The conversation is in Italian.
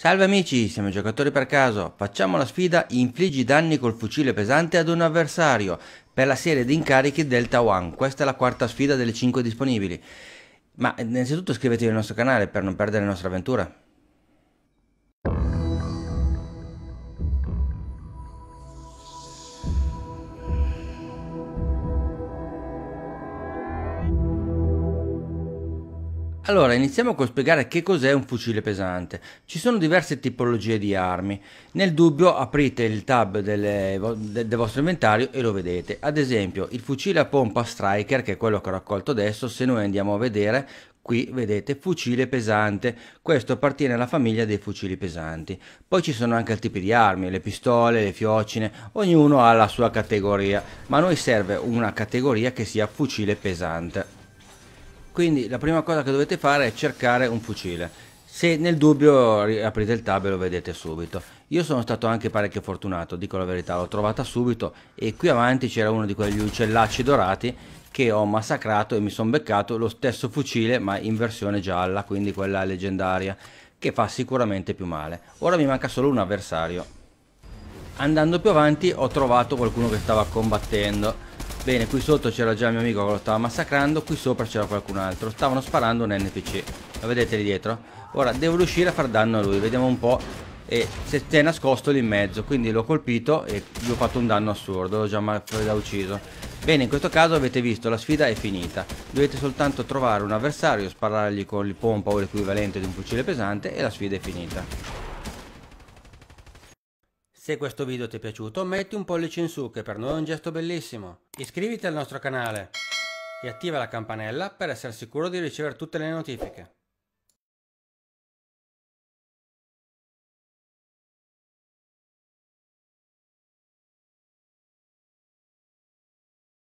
Salve amici, siamo giocatori per caso. Facciamo la sfida Infliggi danni col fucile pesante ad un avversario per la serie di incarichi Delta One. Questa è la quarta sfida delle 5 disponibili. Ma innanzitutto iscrivetevi al nostro canale per non perdere le nostre avventure. Allora, iniziamo con spiegare che cos'è un fucile pesante. Ci sono diverse tipologie di armi. Nel dubbio aprite il tab delle, del vostro inventario e lo vedete. Ad esempio, il fucile a pompa Striker, che è quello che ho raccolto adesso, se noi andiamo a vedere, qui vedete fucile pesante, questo appartiene alla famiglia dei fucili pesanti. Poi ci sono anche altri tipi di armi, le pistole, le fiocine, ognuno ha la sua categoria, ma a noi serve una categoria che sia fucile pesante. Quindi la prima cosa che dovete fare è cercare un fucile. Se nel dubbio aprite il tab e lo vedete subito. Io sono stato anche parecchio fortunato, dico la verità, l'ho trovata subito e qui avanti c'era uno di quegli uccellacci dorati che ho massacrato e mi sono beccato lo stesso fucile ma in versione gialla, quindi quella leggendaria, che fa sicuramente più male. Ora mi manca solo un avversario. Andando più avanti ho trovato qualcuno che stava combattendo Bene, qui sotto c'era già il mio amico che lo stava massacrando, qui sopra c'era qualcun altro. Stavano sparando un NPC. Lo vedete lì dietro? Ora devo riuscire a far danno a lui, vediamo un po' e se è nascosto lì in mezzo quindi l'ho colpito e gli ho fatto un danno assurdo l'ho già l'ho ucciso bene in questo caso avete visto la sfida è finita dovete soltanto trovare un avversario sparargli con il pompa o l'equivalente di un fucile pesante e la sfida è finita se questo video ti è piaciuto metti un pollice in su che per noi è un gesto bellissimo. Iscriviti al nostro canale e attiva la campanella per essere sicuro di ricevere tutte le notifiche.